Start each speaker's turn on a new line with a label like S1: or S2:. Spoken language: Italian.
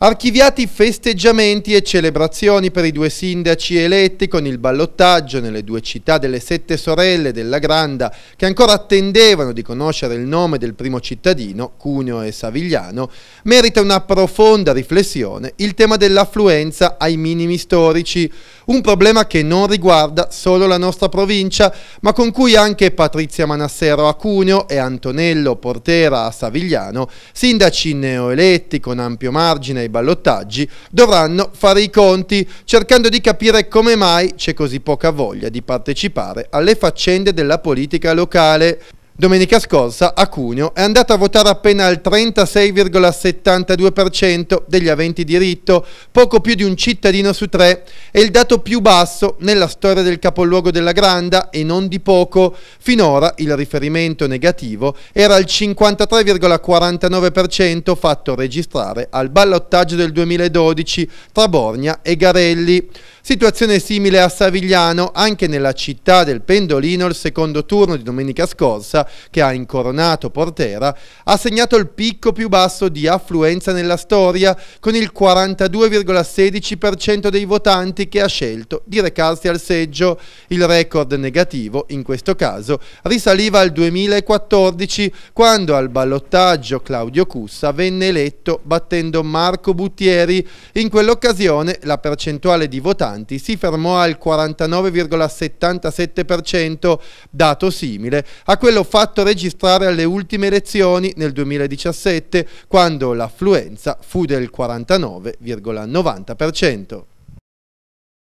S1: Archiviati festeggiamenti e celebrazioni per i due sindaci eletti con il ballottaggio nelle due città delle sette sorelle della Granda che ancora attendevano di conoscere il nome del primo cittadino, Cuneo e Savigliano, merita una profonda riflessione il tema dell'affluenza ai minimi storici un problema che non riguarda solo la nostra provincia, ma con cui anche Patrizia Manassero a Cuneo e Antonello Portera a Savigliano, sindaci neoeletti con ampio margine ai ballottaggi, dovranno fare i conti, cercando di capire come mai c'è così poca voglia di partecipare alle faccende della politica locale. Domenica scorsa a Cuneo è andato a votare appena il 36,72% degli aventi diritto, poco più di un cittadino su tre, è il dato più basso nella storia del capoluogo della Granda e non di poco. Finora il riferimento negativo era il 53,49% fatto registrare al ballottaggio del 2012 tra Borgna e Garelli. Situazione simile a Savigliano, anche nella città del pendolino il secondo turno di domenica scorsa che ha incoronato Portera, ha segnato il picco più basso di affluenza nella storia, con il 42,16% dei votanti che ha scelto di recarsi al seggio. Il record negativo, in questo caso, risaliva al 2014, quando al ballottaggio Claudio Cussa venne eletto battendo Marco Buttieri. In quell'occasione la percentuale di votanti si fermò al 49,77%, dato simile a quello fatto fatto registrare alle ultime elezioni nel 2017, quando l'affluenza fu del 49,90%.